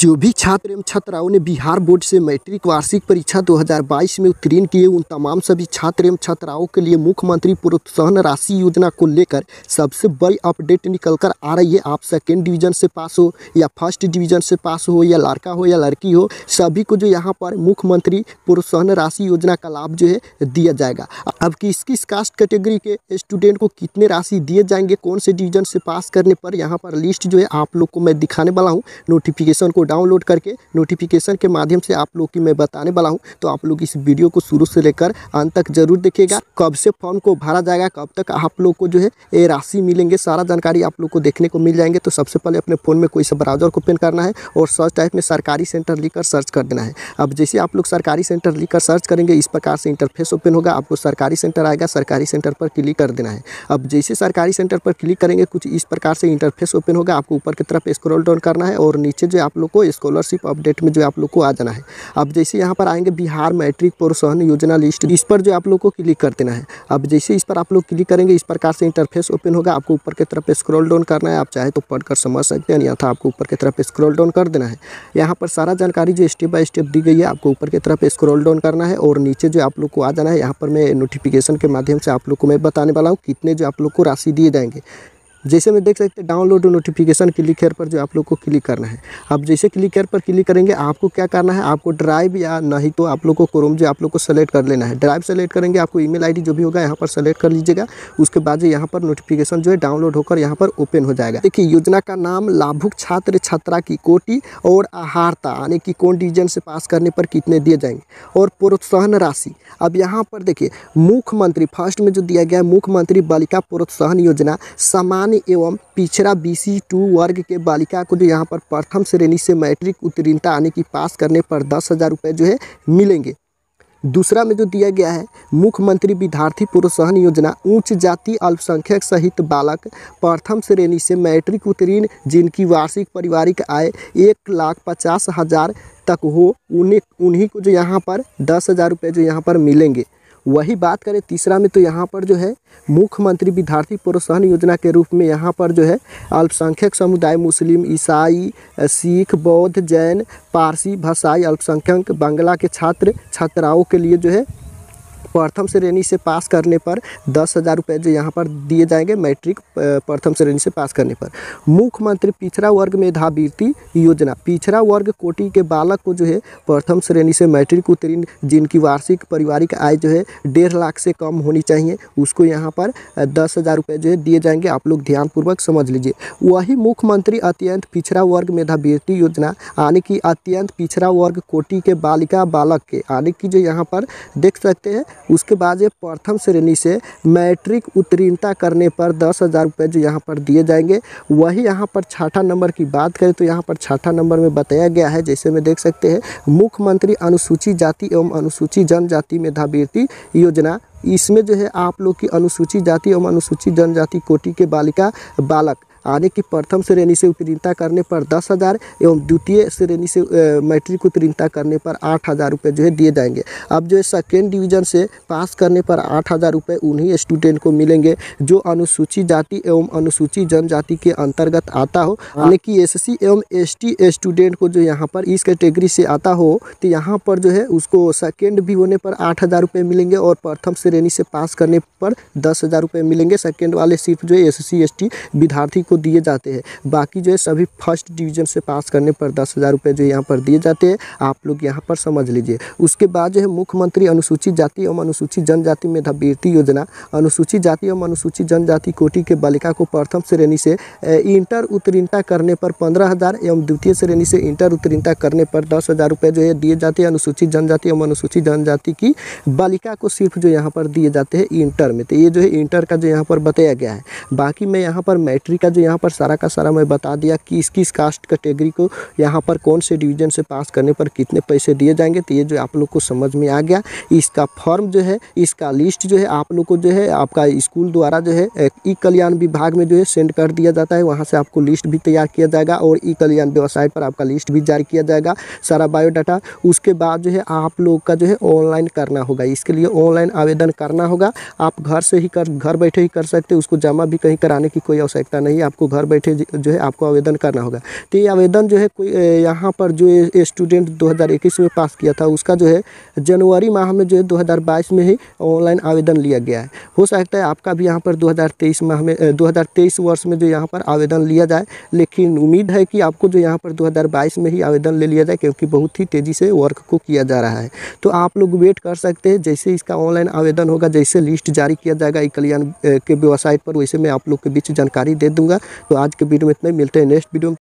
जो भी छात्र एवं छात्राओं ने बिहार बोर्ड से मैट्रिक वार्षिक परीक्षा 2022 में उत्तीर्ण किए उन तमाम सभी छात्र एवं छात्राओं के लिए मुख्यमंत्री प्रोत्साहन राशि योजना को लेकर सबसे बड़ी अपडेट निकल कर आ रही है आप सेकेंड डिवीजन से पास हो या फर्स्ट डिवीजन से पास हो या लड़का हो या लड़की हो सभी को जो यहाँ पर मुख्यमंत्री प्रोत्साहन राशि योजना का लाभ जो है दिया जाएगा अब किस किस कास्ट कैटेगरी के स्टूडेंट को कितने राशि दिए जाएंगे कौन से डिवीजन से पास करने पर यहाँ पर लिस्ट जो है आप लोग को मैं दिखाने वाला हूँ नोटिफिकेशन को डाउनलोड करके नोटिफिकेशन के माध्यम से आप लोग की मैं बताने वाला हूँ तो आप लोग इस वीडियो को शुरू से लेकर अंत तक जरूर देखिएगा कब से फॉर्म को भरा जाएगा कब तक आप लोग को जो है ये राशि मिलेंगे सारा जानकारी आप लोग को देखने को मिल जाएंगे तो सबसे पहले अपने फ़ोन में कोई सा ब्राउजर को ओपन करना है और सर्च टाइप में सरकारी सेंटर लिखकर सर्च कर देना है अब जैसे आप लोग सरकारी सेंटर लिखकर सर्च करेंगे इस प्रकार से इंटरफेस ओपन होगा आपको सरकारी सेंटर आएगा सरकारी सेंटर पर क्लिक कर देना है अब जैसे सरकारी सेंटर पर क्लिक करेंगे कुछ इस प्रकार से इंटरफेस ओपन होगा आपको ऊपर की तरफ स्क्रॉल डाउन करना है और नीचे जो आप लोग को स्कॉलरशिप अपडेट में जो आप लोग को आ जाना है अब जैसे यहाँ पर आएंगे बिहार मैट्रिक प्रोत्साहन योजना लिस्ट इस पर जो आप लोग को क्लिक कर देना है अब जैसे इस पर आप लोग क्लिक करेंगे इस प्रकार से इंटरफेस ओपन होगा आपको ऊपर की तरफ स्क्रॉल डाउन करना है आप चाहे तो पढ़कर समझ सकते हैं अन्यथा तो आपको ऊपर की तरफ स्क्रॉल डाउन कर देना है यहाँ पर सारा जानकारी जो स्टेप बाय स्टेप दी गई है आपको ऊपर की तरफ स्क्रॉल डाउन करना है और नीचे जो आप लोग को आ जाना है यहाँ पर मैं नोटिफिकेशन के माध्यम से आप लोग को मैं बताने वाला हूँ कितने जो आप लोग को राशि दिए जाएंगे जैसे में देख सकते हैं डाउनलोड नोटिफिकेशन क्लिक हेयर पर जो आप लोग को क्लिक करना है अब जैसे क्लिक हेयर पर क्लिक करेंगे आपको क्या करना है आपको ड्राइव या नहीं तो आप लोग को क्रोम जो आप लोग को सेलेक्ट कर लेना है ड्राइव सेलेक्ट करेंगे आपको ईमेल आईडी जो भी होगा यहाँ पर सेलेक्ट कर लीजिएगा उसके बाद जो यहाँ पर नोटिफिकेशन जो है डाउनलोड होकर यहाँ पर ओपन हो जाएगा देखिए योजना का नाम लाभुक छात्र छात्रा की कोटि और आहारता यानी कि कौन डिवीजन से पास करने पर कितने दिए जाएंगे और प्रोत्साहन राशि अब यहाँ पर देखिए मुख्यमंत्री फर्स्ट में जो दिया गया मुख्यमंत्री बालिका प्रोत्साहन योजना समान सामान्य एवं पिछड़ा बीसी टू वर्ग के बालिका को जो यहाँ पर प्रथम श्रेणी से मैट्रिक उत्तीर्णता आने की पास करने पर दस हज़ार रुपये जो है मिलेंगे दूसरा में जो दिया गया है मुख्यमंत्री विद्यार्थी प्रोत्साहन योजना उच्च जाति अल्पसंख्यक सहित बालक प्रथम श्रेणी से मैट्रिक उत्तीर्ण जिनकी वार्षिक पारिवारिक आय एक लाख पचास हज़ार तक हो उन्हें उन्हीं को जो यहाँ पर दस हज़ार रुपये जो यहाँ पर मिलेंगे वही बात करें तीसरा में तो यहाँ पर जो है मुख्यमंत्री विद्यार्थी प्रोत्साहन योजना के रूप में यहाँ पर जो है अल्पसंख्यक समुदाय मुस्लिम ईसाई सिख बौद्ध जैन पारसी भाषाई अल्पसंख्यक बांग्ला के छात्र छात्राओं के लिए जो है प्रथम श्रेणी से पास करने पर दस हज़ार रुपये जो यहाँ पर दिए जाएंगे मैट्रिक प्रथम श्रेणी से पास करने पर मुख्यमंत्री पिछड़ा वर्ग मेधावृत्ति योजना पिछड़ा वर्ग कोटि के बालक को जो है प्रथम श्रेणी से मैट्रिक उत्तीर्ण जिनकी वार्षिक पारिवारिक आय जो है डेढ़ लाख से कम होनी चाहिए उसको यहाँ पर दस हज़ार रुपये जो है दिए जाएंगे आप लोग ध्यानपूर्वक समझ लीजिए वही मुख्यमंत्री अत्यंत पिछड़ा वर्ग मेधावृत्ति योजना यानी कि अत्यंत पिछड़ा वर्ग कोटि के बालिका बालक के यानी कि जो यहाँ पर देख सकते हैं उसके बाद ये प्रथम श्रेणी से मैट्रिक उत्तीर्णता करने पर दस हज़ार रुपये जो यहाँ पर दिए जाएंगे वही यहाँ पर छठा नंबर की बात करें तो यहाँ पर छठा नंबर में बताया गया है जैसे में देख सकते हैं मुख्यमंत्री अनुसूचित जाति एवं अनुसूचित जनजाति मेधावृत्ति योजना इसमें जो है आप लोग की अनुसूचित जाति एवं अनुसूचित जनजाति कोटि के बालिका बालक आने की प्रथम श्रेणी से उत्तीर्णता करने पर दस हज़ार एवं द्वितीय श्रेणी से मैट्रिक उत्तीर्णता करने पर आठ हज़ार रुपये जो है दिए जाएंगे अब जो है सेकेंड डिवीज़न से पास करने पर आठ हज़ार रुपये उन्हीं स्टूडेंट को मिलेंगे जो अनुसूचित जाति एवं अनुसूचित जनजाति के अंतर्गत आता हो यानी कि एस एवं एस स्टूडेंट को जो यहाँ पर इस कैटेगरी से आता हो तो यहाँ पर जो है उसको सेकेंड भी होने पर आठ हज़ार रुपये मिलेंगे और प्रथम श्रेणी से पास करने पर दस हज़ार रुपये मिलेंगे सेकेंड वाले सिर्फ जो है एस सी विद्यार्थी को को दिए जाते हैं बाकी जो है सभी फर्स्ट डिवीजन से पास करने पर दस हज़ार रुपये जो यहाँ पर दिए जाते हैं आप लोग यहाँ पर समझ लीजिए उसके बाद जो है मुख्यमंत्री अनुसूचित जाति एवं अनुसूचित जनजाति मेधावृत्ति योजना अनुसूचित जाति एवं अनुसूचित जनजाति कोटि के बालिका को प्रथम श्रेणी से इंटर उत्तीर्णता करने पर पंद्रह हज़ार एवं द्वितीय श्रेणी से इंटर उत्तीर्णता करने पर दस हज़ार रुपये जो है दिए जाते हैं अनुसूचित जनजाति एवं अनुसूचित जनजाति की बालिका को सिर्फ जो यहाँ पर दिए जाते हैं इंटर में तो ये जो है इंटर का जो यहाँ पर बताया गया है बाकी मैं यहाँ पर मैट्रिक का जो यहाँ पर सारा का सारा मैं बता दिया कि किस किस कास्ट कैटेगरी को यहाँ पर कौन से डिवीजन से पास करने पर कितने पैसे दिए जाएंगे तो ये जो आप लोग को समझ में आ गया इसका फॉर्म जो है इसका लिस्ट जो है आप लोग को जो है आपका स्कूल द्वारा जो है ई कल्याण विभाग में जो है सेंड कर दिया जाता है वहाँ से आपको लिस्ट भी तैयार किया जाएगा और ई कल्याण वेबसाइट पर आपका लिस्ट भी जारी किया जाएगा सारा बायोडाटा उसके बाद जो है आप लोग का जो है ऑनलाइन करना होगा इसके लिए ऑनलाइन आवेदन करना होगा आप घर से ही कर घर बैठे ही कर सकते उसको जमा भी कहीं कराने की कोई आवश्यकता नहीं आप आपको घर बैठे जो है आपको आवेदन करना होगा तो ये आवेदन जो है कोई यहाँ पर जो स्टूडेंट 2021 में पास किया था उसका जो है जनवरी माह में जो है 2022 में ही ऑनलाइन आवेदन लिया गया है हो सकता है आपका भी यहाँ पर 2023 माह में 2023 वर्ष में जो यहाँ पर आवेदन लिया जाए लेकिन उम्मीद है कि आपको जो यहाँ पर 2022 में ही आवेदन ले लिया जाए क्योंकि बहुत ही तेज़ी से वर्क को किया जा रहा है तो आप लोग वेट कर सकते हैं जैसे इसका ऑनलाइन आवेदन होगा जैसे लिस्ट जारी किया जाएगा ई कल्याण के वेबसाइट पर वैसे मैं आप लोग के बीच जानकारी दे दूंगा तो आज के वीडियो में इतना ही मिलते हैं नेक्स्ट वीडियो